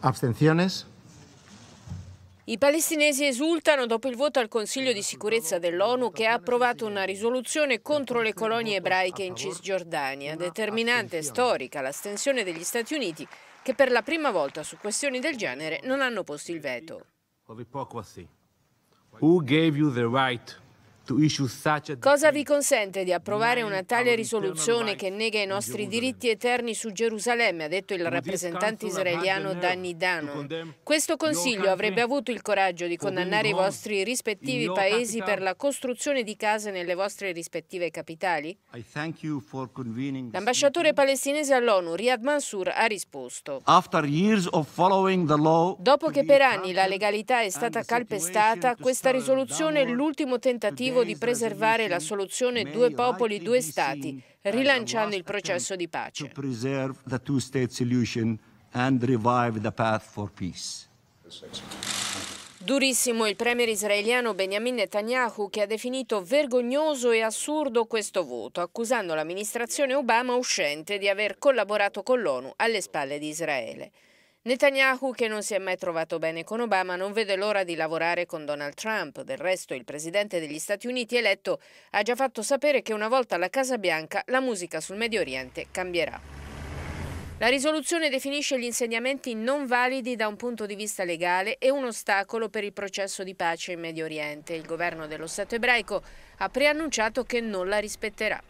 Abstenciones? I palestinesi esultano dopo il voto al Consiglio di sicurezza dell'ONU che ha approvato una risoluzione contro le colonie ebraiche in Cisgiordania, determinante e storica l'astensione degli Stati Uniti che per la prima volta su questioni del genere non hanno posto il veto. Who gave you the right Cosa vi consente di approvare una tale risoluzione che nega i nostri diritti eterni su Gerusalemme, ha detto il rappresentante israeliano Danny Dano. Questo Consiglio avrebbe avuto il coraggio di condannare i vostri rispettivi paesi per la costruzione di case nelle vostre rispettive capitali? L'ambasciatore palestinese all'ONU Riyad Mansour ha risposto. Dopo che per anni la legalità è stata calpestata, questa risoluzione è l'ultimo tentativo l'obiettivo di preservare la soluzione due popoli, due stati, rilanciando il processo di pace. Durissimo il premier israeliano Benjamin Netanyahu che ha definito vergognoso e assurdo questo voto, accusando l'amministrazione Obama uscente di aver collaborato con l'ONU alle spalle di Israele. Netanyahu, che non si è mai trovato bene con Obama, non vede l'ora di lavorare con Donald Trump. Del resto, il presidente degli Stati Uniti eletto ha già fatto sapere che una volta alla Casa Bianca la musica sul Medio Oriente cambierà. La risoluzione definisce gli insegnamenti non validi da un punto di vista legale e un ostacolo per il processo di pace in Medio Oriente. Il governo dello Stato ebraico ha preannunciato che non la rispetterà.